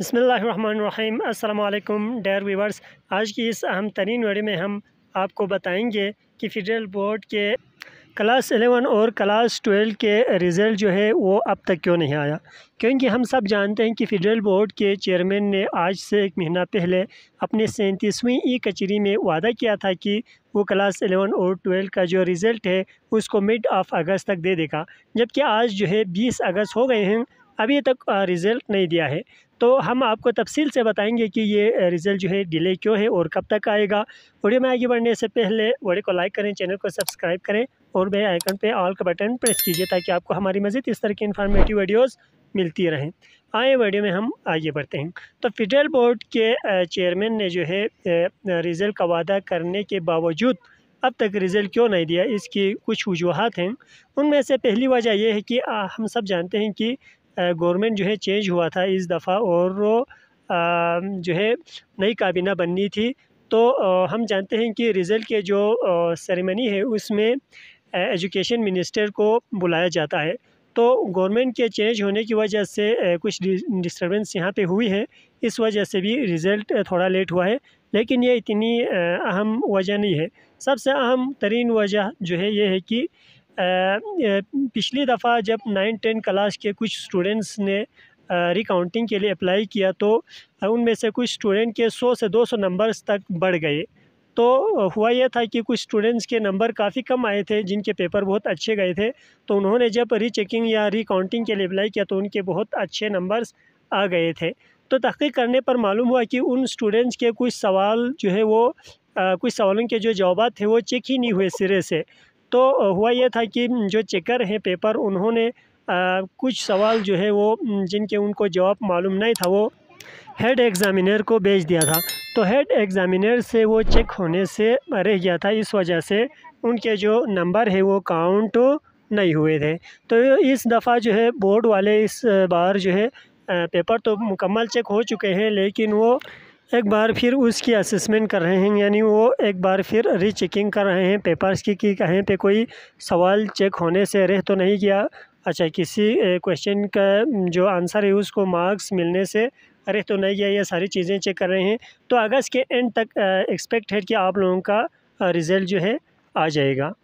बसमीम् अल्लाम dare viewers आज की इस अहम तरीन वीडियो में हम आपको बताएंगे कि फेडरल बोर्ड के क्लास एलेवन और क्लास ट्वेल्व के रिज़ल्ट जो है वो अब तक क्यों नहीं आया क्योंकि हम सब जानते हैं कि फेडरल बोर्ड के चेयरमैन ने आज से एक महीना पहले अपने सैंतीसवीं ई कचरी में वादा किया था कि वो क्लास एलेवन और ट्वेल्व का जो रिज़ल्ट है उसको मिड ऑफ अगस्त तक दे देगा जबकि आज जो है बीस अगस्त हो गए हैं अभी तक रिज़ल्ट नहीं दिया है तो हम आपको तफसील से बताएंगे कि ये रिज़ल्ट जो है डिले क्यों है और कब तक आएगा वीडियो में आगे बढ़ने से पहले वीडियो को लाइक करें चैनल को सब्सक्राइब करें और बेल आइकन पे ऑल का बटन प्रेस कीजिए ताकि आपको हमारी मज़ीद इस तरह की इन्फॉर्मेटिव वीडियोज़ मिलती रहें आए वीडियो में हम आगे बढ़ते हैं तो फेडरल बोर्ड के चेयरमैन ने जो है रिज़ल्ट का वादा करने के बावजूद अब तक रिज़ल्ट क्यों नहीं दिया इसकी कुछ वजूहत हैं उनमें से पहली वजह यह है कि हम सब जानते हैं कि गवर्नमेंट जो है चेंज हुआ था इस दफ़ा और जो है नई काबीना बननी थी तो हम जानते हैं कि रिज़ल्ट के जो सेरेमनी है उसमें एजुकेशन मिनिस्टर को बुलाया जाता है तो गवर्नमेंट के चेंज होने की वजह से कुछ डिस्टर्बेंस यहाँ पे हुई है इस वजह से भी रिज़ल्ट थोड़ा लेट हुआ है लेकिन ये इतनी अहम वजह नहीं है सबसे अहम तरीन वजह जो है ये है कि पिछली दफ़ा जब नाइन टेन क्लास के कुछ स्टूडेंट्स ने रिकाउंटिंग के लिए अप्लाई किया तो उनमें से कुछ स्टूडेंट के 100 से 200 नंबर्स तक बढ़ गए तो हुआ यह था कि कुछ स्टूडेंट्स के नंबर काफ़ी कम आए थे जिनके पेपर बहुत अच्छे गए थे तो उन्होंने जब रीचेकिंग या रिकाउंटिंग के लिए अप्लाई किया तो उनके बहुत अच्छे नंबर्स आ गए थे तो तहकीक करने पर मालूम हुआ कि उन स्टूडेंट्स के कुछ सवाल जो है वो आ, कुछ सवालों के जो जवाब थे वो चेक ही नहीं हुए सिरे से तो हुआ यह था कि जो चेकर हैं पेपर उन्होंने आ, कुछ सवाल जो है वो जिनके उनको जवाब मालूम नहीं था वो हेड एग्ज़ामिनर को भेज दिया था तो हेड एग्ज़ामिनर से वो चेक होने से रह गया था इस वजह से उनके जो नंबर है वो काउंट नहीं हुए थे तो इस दफ़ा जो है बोर्ड वाले इस बार जो है पेपर तो मुकम्मल चेक हो चुके हैं लेकिन वो एक बार फिर उसकी असेसमेंट कर रहे हैं यानी वो एक बार फिर रीचेकिंग कर रहे हैं पेपर्स की कि कहीं पे कोई सवाल चेक होने से रह तो नहीं गया अच्छा किसी क्वेश्चन का जो आंसर है उसको मार्क्स मिलने से अरे तो नहीं गया ये सारी चीज़ें चेक कर रहे हैं तो अगस्त के एंड तक एक्सपेक्ट है कि आप लोगों का रिज़ल्ट जो है आ जाएगा